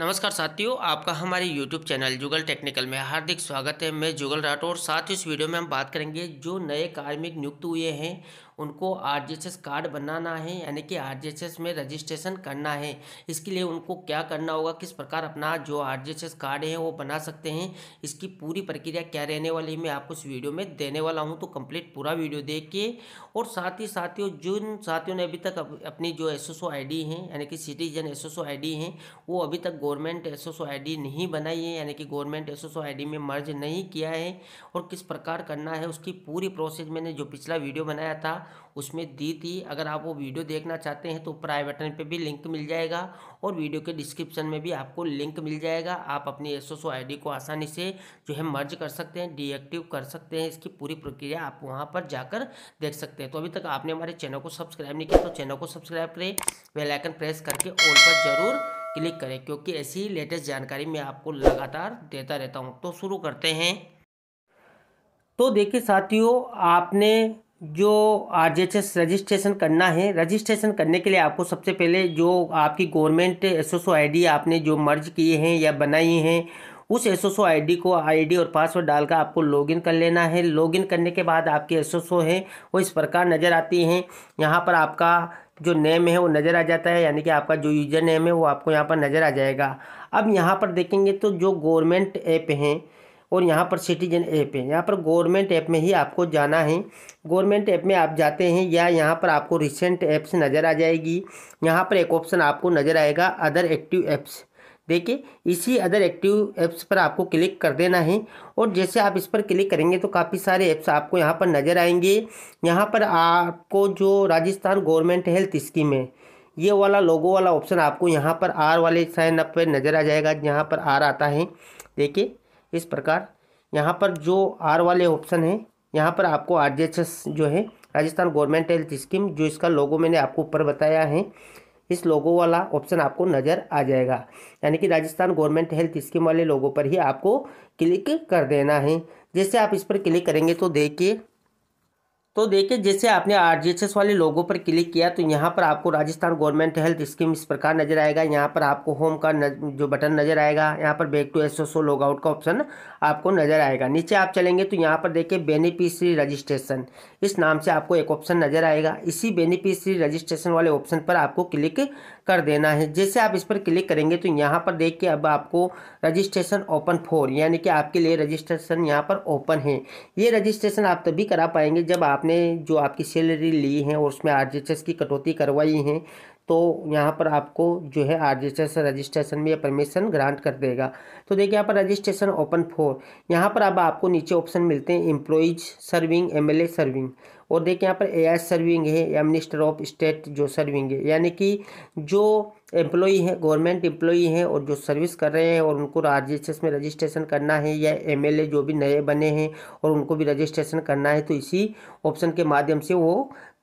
नमस्कार साथियों आपका हमारे YouTube चैनल जुगल टेक्निकल में हार्दिक स्वागत है मैं जुगल राठौर साथ इस वीडियो में हम बात करेंगे जो नए कार्मिक नियुक्त हुए हैं उनको आर कार्ड बनाना है यानी कि आर में रजिस्ट्रेशन करना है इसके लिए उनको क्या करना होगा किस प्रकार अपना जो आर कार्ड है वो बना सकते हैं इसकी पूरी प्रक्रिया क्या रहने वाली है मैं आपको इस वीडियो में देने वाला हूँ तो कंप्लीट पूरा वीडियो देख के और साथ ही साथियों जिन साथियों ने अभी तक अपनी जो एस एस डी है यानी कि सिटीजन एस एस डी है वो अभी तक गवर्नमेंट एस एस डी नहीं बनाई है यानी कि गवर्नमेंट एस एस डी में मर्ज नहीं किया है और किस प्रकार करना है उसकी पूरी प्रोसेस मैंने जो पिछला वीडियो बनाया था उसमें दी थी अगर आप वो वीडियो देखना चाहते हैं तो ऊपर आई बटन पे भी लिंक मिल जाएगा और वीडियो के डिस्क्रिप्शन में भी आपको लिंक मिल जाएगा आप अपनी एस एस को आसानी से जो है मर्ज कर सकते हैं डीएक्टिव कर सकते हैं इसकी पूरी प्रक्रिया आप वहाँ पर जाकर देख सकते हैं तो अभी तक आपने हमारे चैनल को सब्सक्राइब नहीं किया तो चैनल को सब्सक्राइब करें वेलाइकन प्रेस करके ऑल पर जरूर क्लिक करें क्योंकि ऐसी लेटेस्ट जानकारी मैं आपको लगातार देता रहता हूँ तो शुरू करते हैं तो देखिए साथियों आपने जो आर रजिस्ट्रेशन करना है रजिस्ट्रेशन करने के लिए आपको सबसे पहले जो आपकी गवर्नमेंट एस एस आपने जो मर्ज किए हैं या बनाई हैं उस एस एस को आईडी और पासवर्ड डालकर आपको लॉगिन कर लेना है लॉगिन करने के बाद आपके एस एस है वो इस प्रकार नज़र आती हैं यहाँ पर आपका जो नेम है वो नज़र आ जाता है यानी कि आपका जो यूज़र नेम है वो आपको यहाँ पर नज़र आ जाएगा अब यहाँ पर देखेंगे तो जो गवर्नमेंट ऐप हैं और यहाँ पर सिटीजन ऐप है यहाँ पर गवर्नमेंट ऐप में ही आपको जाना है गवर्नमेंट ऐप में आप जाते हैं या यहाँ पर आपको रिसेंट ऐप्स नज़र आ जाएगी यहाँ पर एक ऑप्शन आपको नज़र आएगा अदर एक्टिव ऐप्स देखिए इसी अदर एक्टिव ऐप्स पर आपको क्लिक कर देना है और जैसे आप इस पर क्लिक करेंगे तो काफ़ी सारे ऐप्स आपको यहाँ पर नज़र आएंगे यहाँ पर आपको जो राजस्थान गवर्नमेंट हेल्थ स्कीम है ये वाला लोगो वाला ऑप्शन आपको यहाँ पर आर वाले साइन अप पर नज़र आ जाएगा जहाँ पर आर आता है देखिए इस प्रकार यहाँ पर जो आर वाले ऑप्शन है यहाँ पर आपको आर जो है राजस्थान गवर्नमेंट हेल्थ स्कीम जो इसका लोगो मैंने आपको ऊपर बताया है इस लोगो वाला ऑप्शन आपको नज़र आ जाएगा यानी कि राजस्थान गवर्नमेंट हेल्थ स्कीम वाले लोगों पर ही आपको क्लिक कर देना है जैसे आप इस पर क्लिक करेंगे तो देखिए तो देखिए जैसे आपने आर वाले लोगों पर क्लिक किया तो यहाँ पर आपको राजस्थान गवर्नमेंट हेल्थ स्कीम इस प्रकार नजर आएगा यहाँ पर आपको होम का नज, जो बटन नजर आएगा यहाँ पर back to S S out logout का ऑप्शन आपको नजर आएगा नीचे आप चलेंगे तो यहाँ पर देखिए बेनिफिशरी रजिस्ट्रेशन इस नाम से आपको एक ऑप्शन नजर आएगा इसी बेनिफिशरी रजिस्ट्रेशन वाले ऑप्शन पर आपको क्लिक कर देना है जैसे आप इस पर क्लिक करेंगे तो यहाँ पर देख के अब आपको रजिस्ट्रेशन ओपन फोर यानी कि आपके लिए रजिस्ट्रेशन यहाँ पर ओपन है ये रजिस्ट्रेशन आप तभी करा पाएंगे जब आप आपने जो आपकी सैलरी ली है और उसमें आर की कटौती करवाई है तो यहाँ पर आपको जो है आर रजिस्ट्रेशन में परमिशन ग्रांट कर देगा तो देखिए यहाँ पर रजिस्ट्रेशन ओपन फोर यहाँ पर अब आपको नीचे ऑप्शन मिलते हैं एम्प्लॉयज सर्विंग एमएलए सर्विंग और देखिए यहाँ पर ए सर्विंग है या मिनिस्टर ऑफ स्टेट जो सर्विंग है यानी कि जो एम्प्लॉई है गवर्नमेंट एम्प्लॉई हैं और जो सर्विस कर रहे हैं और उनको आर में रजिस्ट्रेशन करना है या एम जो भी नए बने हैं और उनको भी रजिस्ट्रेशन करना है तो इसी ऑप्शन के माध्यम से वो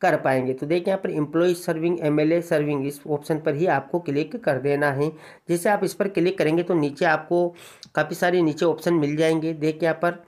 कर पाएंगे तो देखिए यहाँ पर इम्प्लॉय सर्विंग एमएलए सर्विंग इस ऑप्शन पर ही आपको क्लिक कर देना है जैसे आप इस पर क्लिक करेंगे तो नीचे आपको काफ़ी सारे नीचे ऑप्शन मिल जाएंगे देखिए यहाँ पर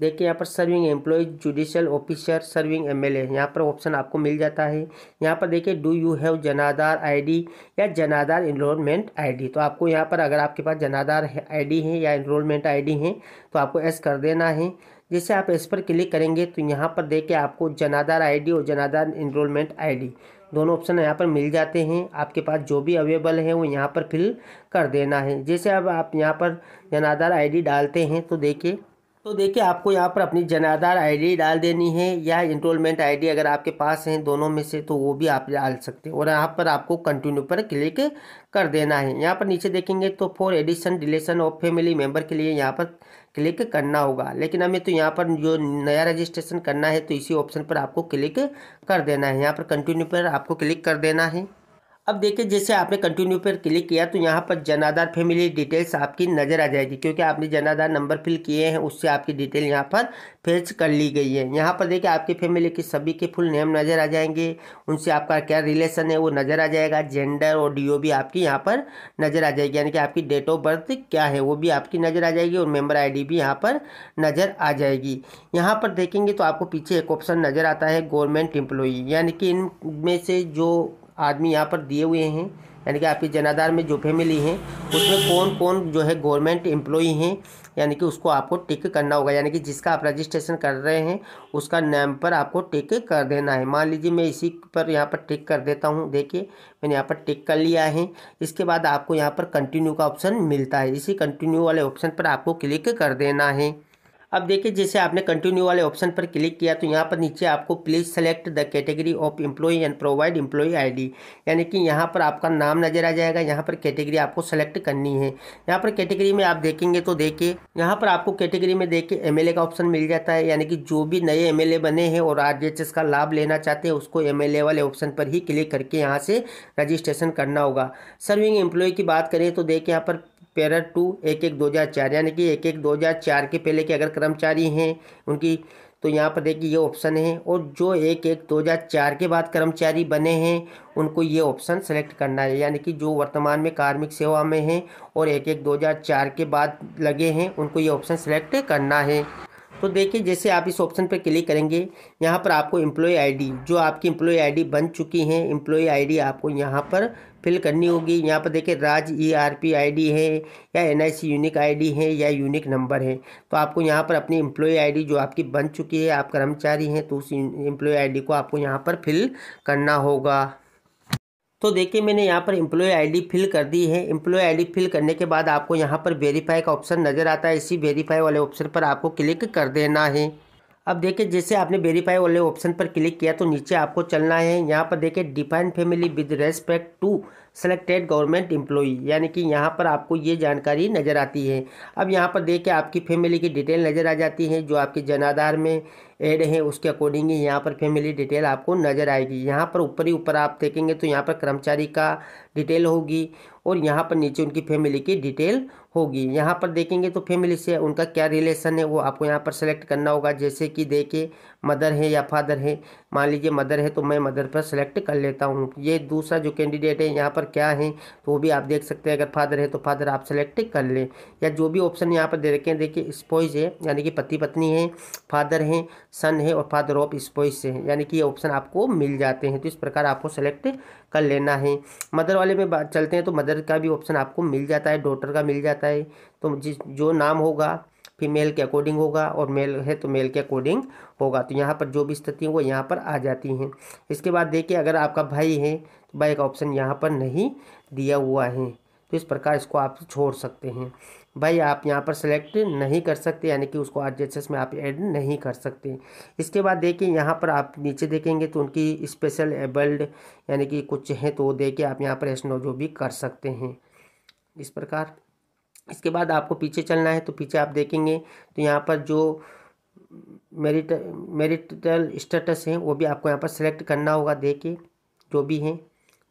देखिए यहाँ पर serving employ judicial officer serving MLA यहाँ पर ऑप्शन आपको मिल जाता है यहाँ पर देखिए do you have Janaadhaar ID या जनाधार इनरोलमेंट आईडी तो आपको यहाँ पर अगर आपके पास जनाधार आईडी है या इनरोलमेंट आईडी है तो आपको एस कर देना है जैसे आप इस पर क्लिक करेंगे तो यहाँ पर देखे आपको जनाधार आईडी और जनाधार इनरोलमेंट आईडी दोनों ऑप्शन यहाँ पर मिल जाते हैं आपके पास जो भी अवेलेबल है वो यहाँ पर फिल कर देना है जैसे अब आप यहाँ पर जनाधार आईडी डालते हैं तो देखिए तो देखिए आपको यहाँ पर अपनी जनाधार आईडी डाल देनी है या इनरोलमेंट आईडी अगर आपके पास हैं दोनों में से तो वो भी आप डाल सकते हैं और यहाँ पर आपको कंटिन्यू पर क्लिक कर देना है यहाँ पर नीचे देखेंगे तो for addition deletion of family member के लिए यहाँ पर क्लिक करना होगा लेकिन हमें तो यहाँ पर जो नया रजिस्ट्रेशन करना है तो इसी ऑप्शन पर आपको क्लिक कर देना है यहाँ पर कंटिन्यू पर आपको क्लिक कर देना है अब देखिए जैसे आपने कंटिन्यू पर क्लिक किया तो यहाँ पर जनाधार फैमिली डिटेल्स आपकी नज़र आ जाएगी क्योंकि आपने जनाधार नंबर फिल किए हैं उससे आपकी डिटेल यहाँ पर फेच कर ली गई है यहाँ पर देखिए आपकी फैमिली के सभी के फुल नेम नज़र आ जाएंगे उनसे आपका क्या रिलेशन है वो नज़र आ जाएगा जेंडर और डी आपकी यहाँ पर नज़र आ जाएगी यानी कि आपकी डेट ऑफ बर्थ क्या है वो भी आपकी नज़र आ जाएगी और मेम्बर आई भी यहाँ पर नज़र आ जाएगी यहाँ पर देखेंगे तो आपको पीछे एक ऑप्शन नज़र आता है गवर्नमेंट एम्प्लॉई यानी कि इनमें से जो आदमी यहाँ पर दिए हुए हैं यानी कि आपके जनाधार में जो फैमिली हैं उसमें कौन कौन जो है गवर्नमेंट एम्प्लॉई हैं यानी कि उसको आपको टिक करना होगा यानी कि जिसका आप रजिस्ट्रेशन कर रहे हैं उसका नाम पर आपको टिक कर देना है मान लीजिए मैं इसी पर यहाँ पर टिक कर देता हूँ देखिए मैंने यहाँ पर टिक कर लिया है इसके बाद आपको यहाँ पर कंटिन्यू का ऑप्शन मिलता है इसी कंटिन्यू वाले ऑप्शन पर आपको क्लिक कर देना है अब देखिए जैसे आपने कंटिन्यू वाले ऑप्शन पर क्लिक किया तो यहाँ पर नीचे आपको please select the category of employee and provide employee ID यानी कि यहाँ पर आपका नाम नजर आ जाएगा यहाँ पर कैटेगरी आपको सेलेक्ट करनी है यहाँ पर कैटेगरी में आप देखेंगे तो देखिए यहाँ पर आपको कैटेगरी में देखिए एम का ऑप्शन मिल जाता है यानी कि जो भी नए एम बने हैं और आर का लाभ लेना चाहते हैं उसको एम वाले ऑप्शन पर ही क्लिक करके यहाँ से रजिस्ट्रेशन करना होगा सर्विंग एम्प्लॉय की बात करें तो देखिए यहाँ पर पैरा टू एक एक दो हज़ार चार यानी कि एक एक दो हज़ार चार के पहले के अगर कर्मचारी हैं उनकी तो यहाँ पर देखिए ये ऑप्शन है और जो एक एक दो हज़ार चार के बाद कर्मचारी बने हैं उनको ये ऑप्शन सेलेक्ट करना है यानी कि जो वर्तमान में कार्मिक सेवा में हैं और एक एक दो हज़ार चार के बाद लगे हैं उनको ये ऑप्शन सेलेक्ट करना है तो देखिए जैसे आप इस ऑप्शन पर क्लिक करेंगे यहाँ पर आपको एम्प्लॉय आईडी जो आपकी एम्प्लॉय आईडी बन चुकी है एम्प्लॉय आईडी आपको यहाँ पर फिल करनी होगी यहाँ पर देखिए Raj E R P I D है या N I C unique I D है या यूनिक नंबर है तो आपको यहाँ पर अपनी एम्प्लॉय आई डी जो आपकी बन चुकी है आप कर्मचारी हैं तो उस एम्प्लॉय आई डी को आपको यहाँ पर फिल करना होगा तो देखिए मैंने यहाँ पर एम्प्लॉय आईडी फिल कर दी है एम्प्लॉय आईडी फिल करने के बाद आपको यहाँ पर वेरीफाई का ऑप्शन नज़र आता है इसी वेरीफाई वाले ऑप्शन पर आपको क्लिक कर देना है अब देखिए जैसे आपने वेरीफाई वाले ऑप्शन पर क्लिक किया तो नीचे आपको चलना है यहाँ पर देखिए define family with respect to selected government employee यानी कि यहाँ पर आपको ये जानकारी नज़र आती है अब यहाँ पर देखिए आपकी फैमिली की डिटेल नज़र आ जाती है जो आपके जनाधार में एड है उसके अकॉर्डिंग ही यहाँ पर फैमिली डिटेल आपको नज़र आएगी यहाँ पर ऊपर ही ऊपर आप देखेंगे तो यहाँ पर कर्मचारी का डिटेल होगी और यहाँ पर नीचे उनकी फैमिली की डिटेल होगी यहाँ पर देखेंगे तो फैमिली से उनका क्या रिलेशन है वो आपको यहाँ पर सेलेक्ट करना होगा जैसे कि देखे मदर है या फादर है मान लीजिए मदर है तो मैं मदर पर सेलेक्ट कर लेता हूँ ये दूसरा जो कैंडिडेट है यहाँ पर क्या है तो वो भी आप देख सकते हैं अगर फादर है तो फादर आप सेलेक्ट कर लें या जो भी ऑप्शन यहाँ पर दे रखे हैं देखिए स्पॉइज है यानी कि पति पत्नी है फादर हैं सन है और फादर ऑफ स्पॉइज है यानी कि ये ऑप्शन आपको मिल जाते हैं तो इस प्रकार आपको सेलेक्ट कर लेना है मदर वाले में बात चलते हैं तो मदर का भी ऑप्शन आपको मिल जाता है डॉटर का मिल जाता है तो जिस जो नाम होगा फीमेल के अकॉर्डिंग होगा और मेल है तो मेल के अकॉर्डिंग होगा तो यहाँ पर जो भी स्थिति वो यहाँ पर आ जाती हैं इसके बाद देखिए अगर आपका भाई है तो भाई का ऑप्शन यहाँ पर नहीं दिया हुआ है तो इस प्रकार इसको आप छोड़ सकते हैं भाई आप यहाँ पर सेलेक्ट नहीं कर सकते यानी कि उसको आर में आप ऐड नहीं कर सकते इसके बाद देखिए यहाँ पर आप नीचे देखेंगे तो उनकी स्पेशल एबल्ड यानी कि कुछ हैं तो वो दे के आप यहाँ पर एस जो भी कर सकते हैं इस प्रकार इसके बाद आपको पीछे चलना है तो पीछे आप देखेंगे तो यहाँ पर जो मेरिट मेरिटल स्टेटस हैं वो भी आपको यहाँ पर सेलेक्ट करना होगा दे के जो भी हैं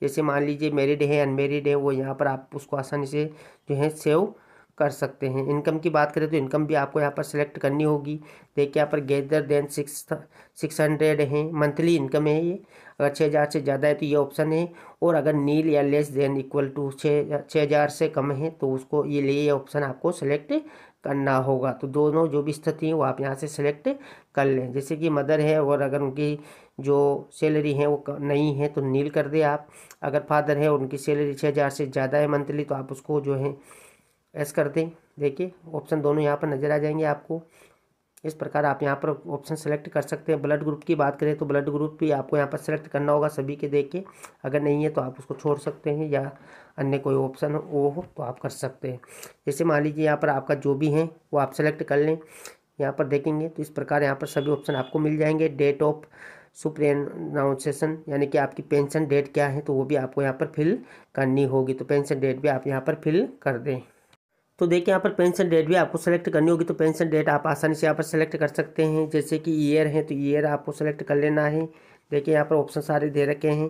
जैसे मान लीजिए मेरिड है अनमेरिड है वो यहाँ पर आप उसको आसानी से जो है सेव कर सकते हैं इनकम की बात करें तो इनकम भी आपको यहाँ पर सिलेक्ट करनी होगी देखिए यहाँ पर greater than six six hundred है मंथली इनकम है ये अगर छः हज़ार से ज़्यादा है तो ये ऑप्शन है और अगर नील या लेस देन इक्वल टू छः छः हज़ार से कम है तो उसको ये लिए ऑप्शन आपको सेलेक्ट करना होगा तो दोनों जो भी स्थिति है वो आप यहाँ से सेलेक्ट कर लें जैसे कि मदर है और अगर उनकी जो सैलरी है वो नहीं है तो नील कर दें आप अगर फादर है उनकी सैलरी छः हज़ार से ज़्यादा है मंथली तो आप उसको जो है एस कर दें देखिए ऑप्शन दोनों यहाँ पर नज़र आ जाएंगे आपको इस प्रकार आप यहाँ पर ऑप्शन सेलेक्ट कर सकते हैं ब्लड ग्रुप की बात करें तो ब्लड ग्रुप भी आपको यहाँ पर सेलेक्ट करना होगा सभी के देख के अगर नहीं है तो आप उसको छोड़ सकते हैं या अन्य कोई ऑप्शन हो वो हो तो आप कर सकते हैं जैसे मान लीजिए यहाँ पर आपका जो भी है वो आप सेलेक्ट कर लें यहाँ पर देखेंगे तो इस प्रकार यहाँ पर सभी ऑप्शन आपको मिल जाएंगे डेट ऑफ सुप्रेनाउंसेशन यानी कि आपकी पेंशन डेट क्या है तो वो भी आपको यहाँ पर फिल करनी होगी तो पेंशन डेट भी आप यहाँ पर फिल कर दें तो देखिए यहाँ पर पेंशन डेट भी आपको सेलेक्ट करनी होगी तो पेंशन डेट आप आसानी से यहाँ पर सेलेक्ट कर सकते हैं जैसे कि ईयर है तो ईयर आपको सेलेक्ट कर लेना है देखिए यहाँ पर ऑप्शन सारे दे रखे हैं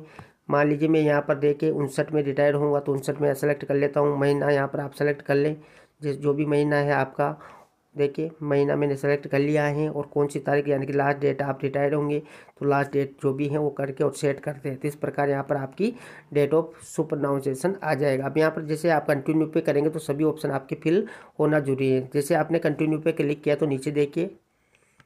मान लीजिए मैं यहाँ पर देखे उनसठ में रिटायर हूँ तो उनसठ में सेलेक्ट कर लेता हूँ महीना यहाँ पर आप सेलेक्ट कर लें जिस जो भी महीना है आपका देखिए महीना मैंने सेलेक्ट कर लिया है और कौन सी तारीख यानी कि लास्ट डेट आप रिटायर होंगे तो लास्ट डेट जो भी है वो करके और सेट करते हैं तो इस प्रकार यहाँ पर आपकी डेट ऑफ सुप्रनाउंसिएशन आ जाएगा अब यहाँ पर जैसे आप कंटिन्यू पे करेंगे तो सभी ऑप्शन आपके फिल होना जरूरी है जैसे आपने कंटिन्यू पे क्लिक किया तो नीचे देखिए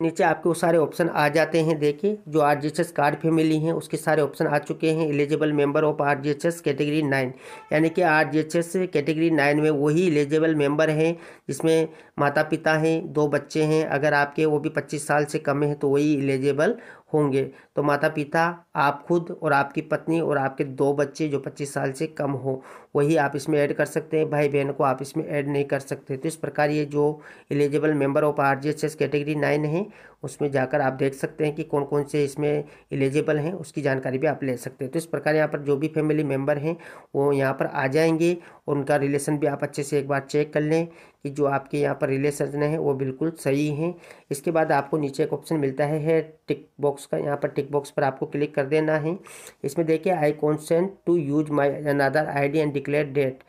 नीचे आपके वो सारे ऑप्शन आ जाते हैं देखिए जो R G S card family हैं उसके सारे ऑप्शन आ चुके हैं eligible member of R G S category nine यानी कि R G S category nine में वही एलिजिबल मेंबर हैं जिसमें माता पिता हैं दो बच्चे हैं अगर आपके वो भी पच्चीस साल से कम हैं तो वही एलिजिबल होंगे तो माता पिता आप खुद और आपकी पत्नी और आपके दो बच्चे जो पच्चीस साल से कम हो वही आप इसमें ऐड कर सकते हैं भाई बहन को आप इसमें ऐड नहीं कर सकते तो इस प्रकार ये जो eligible member of R G S S category nine है उसमें जाकर आप देख सकते हैं कि कौन कौन से इसमें एलिजिबल हैं उसकी जानकारी भी आप ले सकते हैं तो इस प्रकार यहाँ पर जो भी फैमिली मेम्बर हैं वो यहाँ पर आ जाएंगे और उनका रिलेशन भी आप अच्छे से एक बार चेक कर लें कि जो आपके यहाँ पर रिलेशन है वो बिल्कुल सही हैं इसके बाद आपको नीचे एक ऑप्शन मिलता है, है टिक बॉक्स का यहाँ पर टिक बॉक्स पर आपको क्लिक कर देना है इसमें देखिए I consent to use my Aadhaar I D and declare that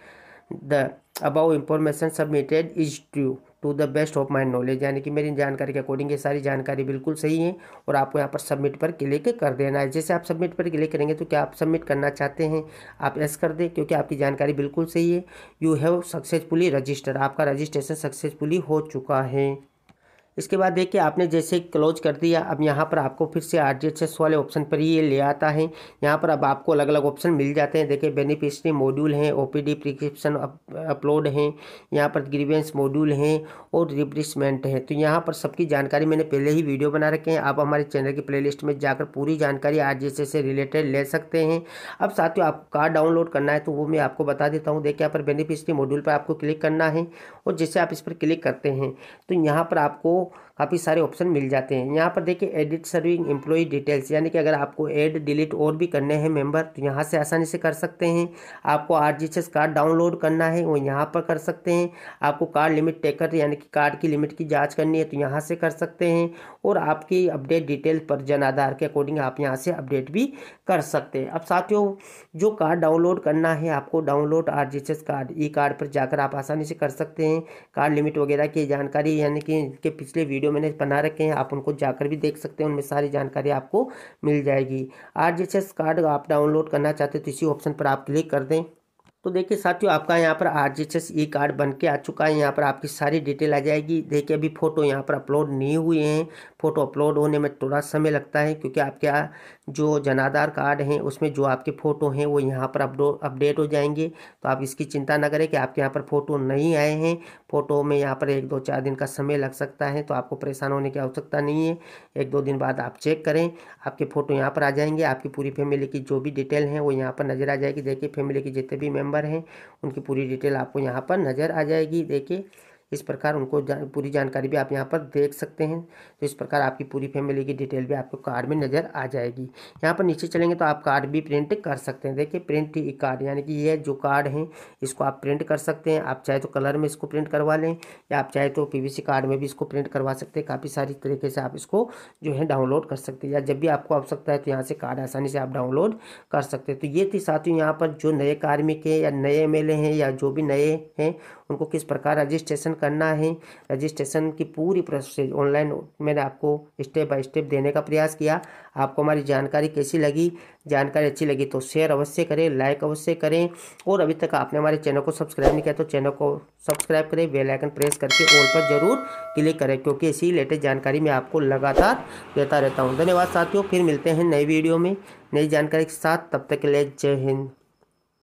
the above information submitted is true to the best of my knowledge यानी कि मेरी जानकारी के अकॉर्डिंग ये सारी जानकारी बिल्कुल सही है और आपको यहाँ पर सबमिट पर क्लिक कर देना है जैसे आप सबमिट पर क्लिक करेंगे तो क्या आप सबमिट करना चाहते हैं आप एस कर दें क्योंकि आपकी जानकारी बिल्कुल सही है यू हैव सक्सेसफुली रजिस्टर आपका रजिस्ट्रेशन सक्सेसफुली हो चुका है इसके बाद देखिए आपने जैसे क्लोज कर दिया अब यहाँ पर आपको फिर से आर वाले ऑप्शन पर ही ये ले आता है यहाँ पर अब आपको अलग अलग ऑप्शन मिल जाते हैं देखिए बेनिफिशरी मॉड्यूल हैं ओ पी प्रिस्क्रिप्शन अपलोड हैं यहाँ पर ग्रीवेंस मॉड्यूल हैं और रिप्लेसमेंट हैं तो यहाँ पर सबकी जानकारी मैंने पहले ही वीडियो बना रखे हैं आप हमारे चैनल की प्ले में जाकर पूरी जानकारी आर से रिलेटेड ले सकते हैं अब साथियों आप कार्ड डाउनलोड करना है तो वो मैं आपको बता देता हूँ देखिए यहाँ पर बेनिफिशरी मॉड्यूल पर आपको क्लिक करना है और जैसे आप इस पर क्लिक करते हैं तो यहाँ पर आपको people काफ़ी सारे ऑप्शन मिल जाते हैं यहाँ पर देखिए एडिट सर्विंग एम्प्लॉई डिटेल्स यानी कि अगर आपको एड डिलीट और भी करने हैं मेंबर तो यहाँ से आसानी से कर सकते हैं आपको आर कार्ड डाउनलोड करना है वो यहाँ पर कर सकते हैं आपको कार्ड लिमिट टेकर यानी कि कार्ड की लिमिट की जाँच करनी है तो यहाँ से कर सकते हैं और आपकी अपडेट डिटेल पर जन आधार के अकॉर्डिंग आप यहाँ से अपडेट भी कर सकते हैं अब साथियों जो कार्ड डाउनलोड करना है आपको download R card E card पर जाकर आप आसानी से कर सकते हैं कार्ड लिमिट वगैरह की जानकारी यानी कि इनके पिछले वीडियो वीडियो मैंने बना रखे हैं आप उनको जाकर भी देख सकते हैं उनमें सारी जानकारी आपको मिल जाएगी आर कार्ड आप डाउनलोड करना चाहते हैं तो इसी ऑप्शन पर आप क्लिक कर दें तो देखिए साथियों आपका यहाँ पर R G H S E card बन के आ चुका है यहाँ पर आपकी सारी डिटेल आ जाएगी देखिए अभी फ़ोटो यहाँ पर अपलोड नहीं हुए हैं फ़ोटो अपलोड होने में थोड़ा समय लगता है क्योंकि आपके जो जनाधार कार्ड हैं उसमें जो आपके फ़ोटो हैं वो यहाँ पर अपडेट हो जाएंगे तो आप इसकी चिंता ना करें कि आपके यहाँ पर फ़ोटो नहीं आए हैं फ़ोटो में यहाँ पर एक दो चार दिन का समय लग सकता है तो आपको परेशान होने की आवश्यकता नहीं है एक दो दिन बाद आप चेक करें आपके फ़ोटो यहाँ पर आ जाएंगे आपकी पूरी फैमिली की जो भी डिटेल हैं वो यहाँ पर नज़र आ जाएगी देखिए फैमिली के जितने भी मेम्बर नंबर हैं उनकी पूरी डिटेल आपको यहाँ पर नज़र आ जाएगी देखिए इस प्रकार उनको जान, पूरी जानकारी भी आप यहाँ पर देख सकते हैं तो इस प्रकार आपकी पूरी फैमिली की डिटेल भी आपको कार्ड में नज़र आ जाएगी यहाँ पर नीचे चलेंगे तो आप कार्ड भी प्रिंट कर सकते हैं देखिए प्रिंट कार्ड यानी कि ये जो कार्ड है इसको आप प्रिंट कर सकते हैं आप चाहे तो कलर में इसको प्रिंट करवा लें या आप चाहे तो पी कार्ड में भी इसको प्रिंट करवा सकते हैं काफ़ी सारी तरीके से आप इसको जो है डाउनलोड कर सकते हैं या जब भी आपको आवश्यकता है तो यहाँ से कार्ड आसानी से आप डाउनलोड कर सकते हैं तो ये थी साथियों यहाँ पर जो नए कार्मिक हैं या नए एम हैं या जो भी नए हैं उनको किस प्रकार रजिस्ट्रेशन करना है रजिस्ट्रेशन की पूरी प्रोसेस ऑनलाइन मैंने आपको स्टेप बाय स्टेप देने का प्रयास किया आपको हमारी जानकारी कैसी लगी जानकारी अच्छी लगी तो शेयर अवश्य करें लाइक अवश्य करें और अभी तक आपने हमारे चैनल को सब्सक्राइब नहीं किया तो चैनल को सब्सक्राइब करें बेल आइकन प्रेस करके ऑल पर जरूर क्लिक करें क्योंकि इसी लेटेस्ट जानकारी मैं आपको लगातार देता रहता हूँ धन्यवाद साथियों फिर मिलते हैं नई वीडियो में नई जानकारी के साथ तब तक के लिए जय हिंद